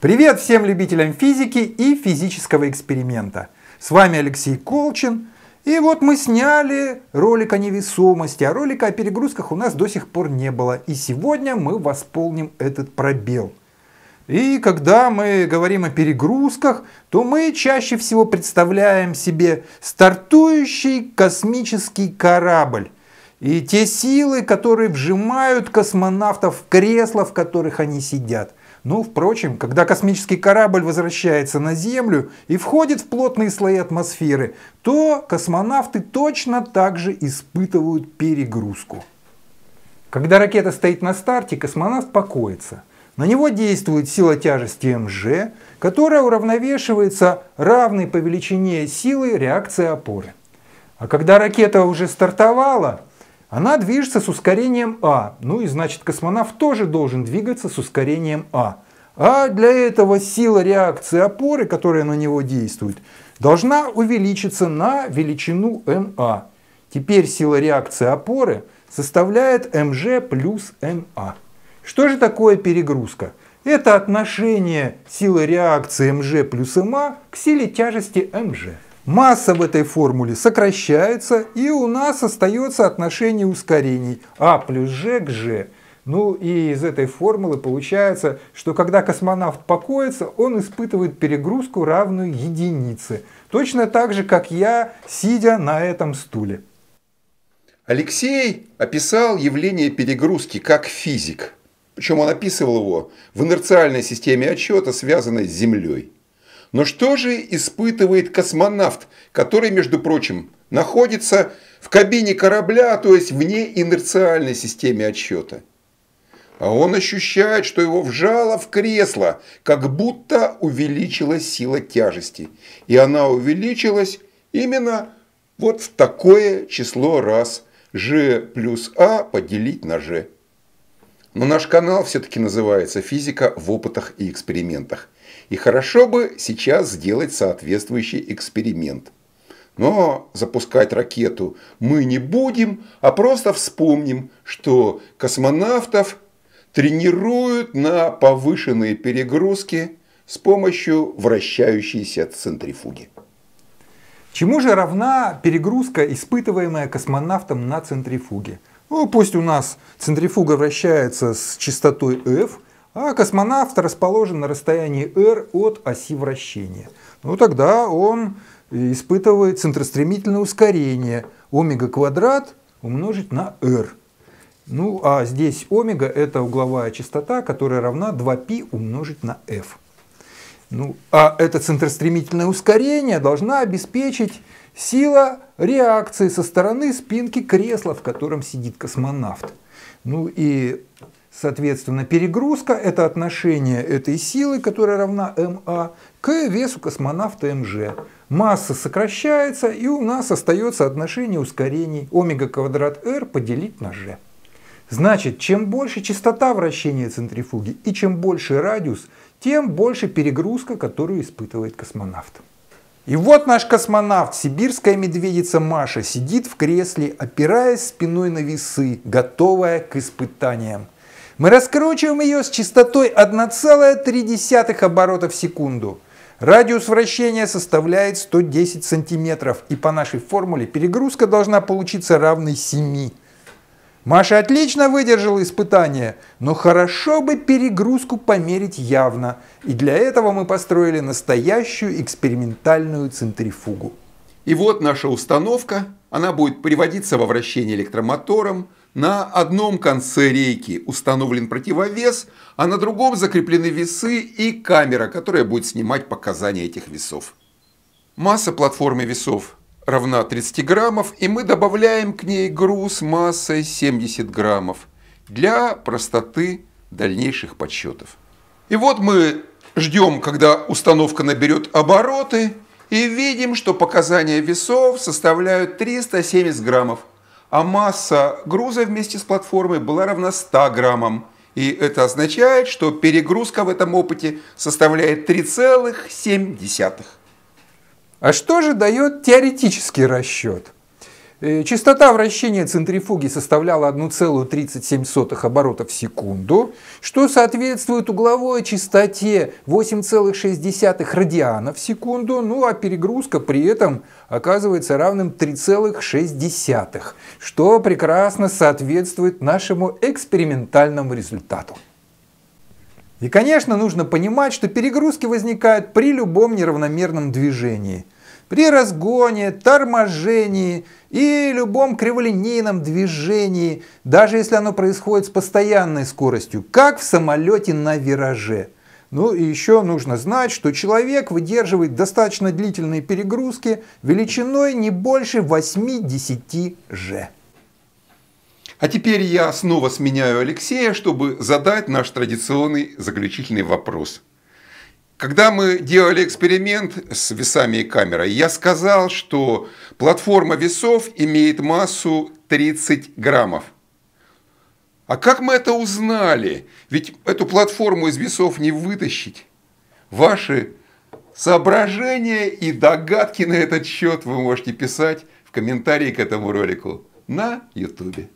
Привет всем любителям физики и физического эксперимента. С вами Алексей Колчин. И вот мы сняли ролик о невесомости, а ролика о перегрузках у нас до сих пор не было. И сегодня мы восполним этот пробел. И когда мы говорим о перегрузках, то мы чаще всего представляем себе стартующий космический корабль и те силы, которые вжимают космонавтов в кресла, в которых они сидят. Ну, впрочем, когда космический корабль возвращается на Землю и входит в плотные слои атмосферы, то космонавты точно так же испытывают перегрузку. Когда ракета стоит на старте, космонавт покоится. На него действует сила тяжести МЖ, которая уравновешивается равной по величине силы реакции опоры. А когда ракета уже стартовала, она движется с ускорением А. Ну и значит космонавт тоже должен двигаться с ускорением А. А для этого сила реакции опоры, которая на него действует, должна увеличиться на величину МА. Теперь сила реакции опоры составляет МЖ плюс МА. Что же такое перегрузка? Это отношение силы реакции МЖ плюс МА к силе тяжести МЖ. Масса в этой формуле сокращается, и у нас остается отношение ускорений А плюс G к G. Ну и из этой формулы получается, что когда космонавт покоится, он испытывает перегрузку, равную единице. Точно так же, как я, сидя на этом стуле. Алексей описал явление перегрузки как физик. Причем он описывал его в инерциальной системе отчета, связанной с Землей. Но что же испытывает космонавт, который, между прочим, находится в кабине корабля, то есть вне инерциальной системы отсчета? А он ощущает, что его вжало в кресло, как будто увеличилась сила тяжести. И она увеличилась именно вот в такое число раз. G плюс А поделить на G. Но наш канал все-таки называется «Физика в опытах и экспериментах». И хорошо бы сейчас сделать соответствующий эксперимент. Но запускать ракету мы не будем, а просто вспомним, что космонавтов тренируют на повышенные перегрузки с помощью вращающейся центрифуги. Чему же равна перегрузка, испытываемая космонавтом на центрифуге? Ну, пусть у нас центрифуга вращается с частотой F – а космонавт расположен на расстоянии r от оси вращения. Ну тогда он испытывает центростремительное ускорение омега квадрат умножить на r. Ну а здесь омега это угловая частота, которая равна 2π умножить на f. Ну, а это центростремительное ускорение должна обеспечить сила реакции со стороны спинки кресла, в котором сидит космонавт. Ну и Соответственно, перегрузка – это отношение этой силы, которая равна МА, к весу космонавта МЖ. Масса сокращается, и у нас остается отношение ускорений омега квадрат r поделить на g. Значит, чем больше частота вращения центрифуги и чем больше радиус, тем больше перегрузка, которую испытывает космонавт. И вот наш космонавт, сибирская медведица Маша, сидит в кресле, опираясь спиной на весы, готовая к испытаниям. Мы раскручиваем ее с частотой 1,3 оборота в секунду. Радиус вращения составляет 110 сантиметров, и по нашей формуле перегрузка должна получиться равной 7. Маша отлично выдержала испытание, но хорошо бы перегрузку померить явно, и для этого мы построили настоящую экспериментальную центрифугу. И вот наша установка, она будет приводиться во вращение электромотором, на одном конце рейки установлен противовес, а на другом закреплены весы и камера, которая будет снимать показания этих весов. Масса платформы весов равна 30 граммов, и мы добавляем к ней груз массой 70 граммов для простоты дальнейших подсчетов. И вот мы ждем, когда установка наберет обороты, и видим, что показания весов составляют 370 граммов а масса груза вместе с платформой была равна 100 граммам. И это означает, что перегрузка в этом опыте составляет 3,7. А что же дает теоретический расчет? Э, частота вращения центрифуги составляла 1,37 оборотов в секунду, что соответствует угловой частоте 8,6 радиана в секунду, ну а перегрузка при этом оказывается равным 3,6, что прекрасно соответствует нашему экспериментальному результату. И, конечно, нужно понимать, что перегрузки возникают при любом неравномерном движении – при разгоне, торможении и любом криволинейном движении, даже если оно происходит с постоянной скоростью, как в самолете на вираже. Ну и еще нужно знать, что человек выдерживает достаточно длительные перегрузки величиной не больше 8-10 же. А теперь я снова сменяю Алексея, чтобы задать наш традиционный заключительный вопрос – когда мы делали эксперимент с весами и камерой, я сказал, что платформа весов имеет массу 30 граммов. А как мы это узнали? Ведь эту платформу из весов не вытащить. Ваши соображения и догадки на этот счет вы можете писать в комментарии к этому ролику на YouTube.